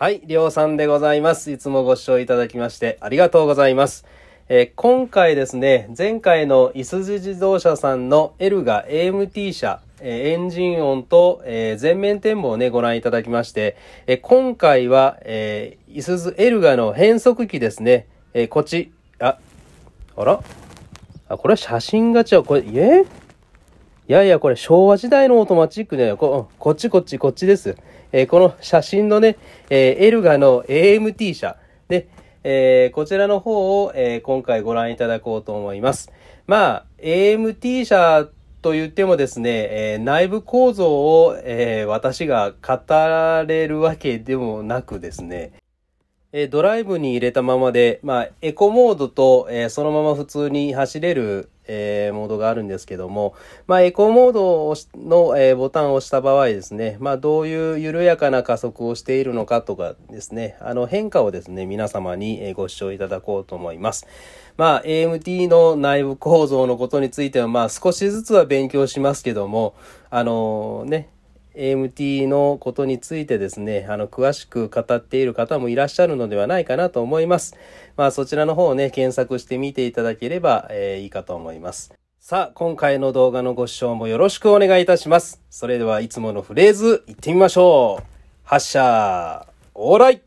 はい、りょうさんでございます。いつもご視聴いただきましてありがとうございます。えー、今回ですね、前回のいすじ自動車さんのエルガ AMT 車、えー、エンジン音と、えー、全面展望をね、ご覧いただきまして、えー、今回は、えー、いすずエルガの変速機ですね、えー、こっち、あ、あらあ、これは写真が違う。これ、えー、いやいや、これ昭和時代のオートマチックだよ。ここっちこっちこっちです。えー、この写真のね、えー、エルガの AMT 車。で、えー、こちらの方を、え今回ご覧いただこうと思います。まあ、AMT 車と言ってもですね、え内部構造を、え私が語られるわけでもなくですね、えドライブに入れたままで、まあ、エコモードと、えそのまま普通に走れるえー、モードがあるんですけども、まあ、エコモードの、えー、ボタンを押した場合ですね、まあ、どういう緩やかな加速をしているのかとかですね、あの変化をですね、皆様にご視聴いただこうと思います。まあ、AMT の内部構造のことについては、まあ、少しずつは勉強しますけども、あのー、ね、AMT のことについてですね、あの、詳しく語っている方もいらっしゃるのではないかなと思います。まあ、そちらの方をね、検索してみていただければ、えー、いいかと思います。さあ、今回の動画のご視聴もよろしくお願いいたします。それではいつものフレーズ、行ってみましょう。発射、オーライ